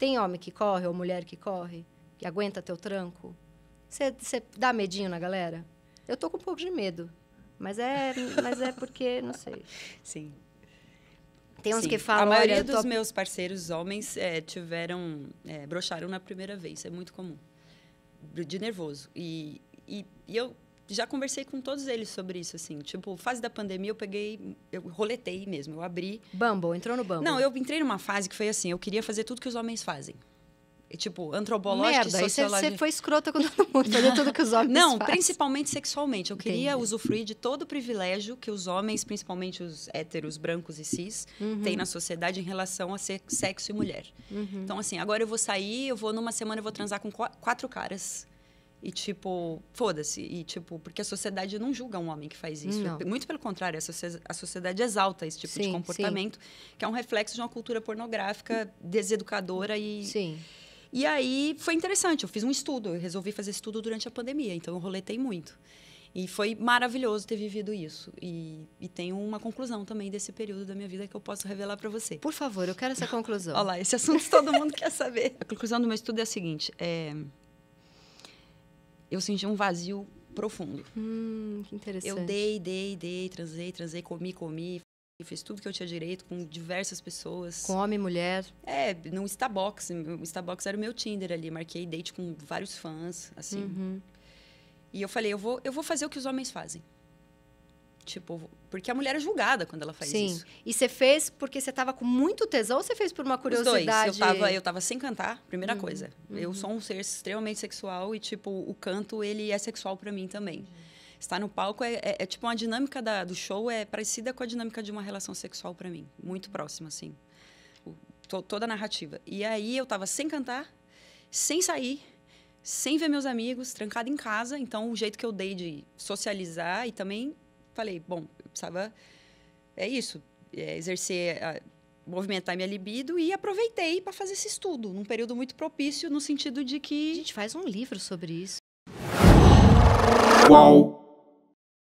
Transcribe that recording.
Tem homem que corre ou mulher que corre, que aguenta teu tranco? Você dá medinho na galera? Eu tô com um pouco de medo, mas é, mas é porque, não sei. Sim. Tem uns Sim. que falam. A maioria dos tô... meus parceiros homens é, tiveram. É, broxaram na primeira vez, Isso é muito comum. De nervoso. E, e, e eu já conversei com todos eles sobre isso, assim. Tipo, fase da pandemia, eu peguei, eu roletei mesmo, eu abri. Bumble, entrou no Bumble? Não, eu entrei numa fase que foi assim, eu queria fazer tudo que os homens fazem. E, tipo, antropológica Merda, e você foi escrota com todo mundo, fazer tudo que os homens Não, fazem. principalmente sexualmente. Eu queria Entendi. usufruir de todo o privilégio que os homens, principalmente os héteros, brancos e cis, uhum. têm na sociedade em relação a ser sexo e mulher. Uhum. Então, assim, agora eu vou sair, eu vou numa semana, eu vou transar com quatro caras e tipo, foda-se. E tipo, porque a sociedade não julga um homem que faz isso. Não. Muito pelo contrário, a, sociedade exalta esse tipo sim, de comportamento, sim. que é um reflexo de uma cultura pornográfica deseducadora e. Sim. E aí foi interessante, eu fiz um estudo, eu resolvi fazer estudo durante a pandemia, então eu roletei muito. E foi maravilhoso ter vivido isso. E, e tenho uma conclusão também desse período da minha vida que eu posso revelar para você. Por favor, eu quero essa conclusão. Olha lá, esse assunto todo mundo quer saber. A conclusão do meu estudo é a seguinte: é, eu senti um vazio profundo. Hum, que interessante. Eu dei, dei, dei, transei, transei, comi, comi. Fiz tudo que eu tinha direito com diversas pessoas. Com homem, mulher? É, no Starbucks. O Starbucks era o meu Tinder ali. Marquei date com vários fãs, assim. Uhum. E eu falei, eu vou, eu vou fazer o que os homens fazem. Tipo, porque a mulher é julgada quando ela faz Sim. isso. Sim. E você fez porque você estava com muito tesão ou você fez por uma curiosidade? Os dois. Eu tava, eu tava sem cantar, primeira uhum. coisa. Uhum. Eu sou um ser extremamente sexual e, tipo, o canto, ele é sexual para mim também. Uhum. Estar no palco é, é, é tipo uma dinâmica da, do show é parecida com a dinâmica de uma relação sexual para mim. Muito uhum. próxima, assim. O, to, toda a narrativa. E aí eu tava sem cantar, sem sair sem ver meus amigos, trancada em casa. Então, o jeito que eu dei de socializar e também falei, bom, eu precisava. É isso, é exercer, a, movimentar minha libido e aproveitei para fazer esse estudo, num período muito propício, no sentido de que. A gente faz um livro sobre isso. Qual?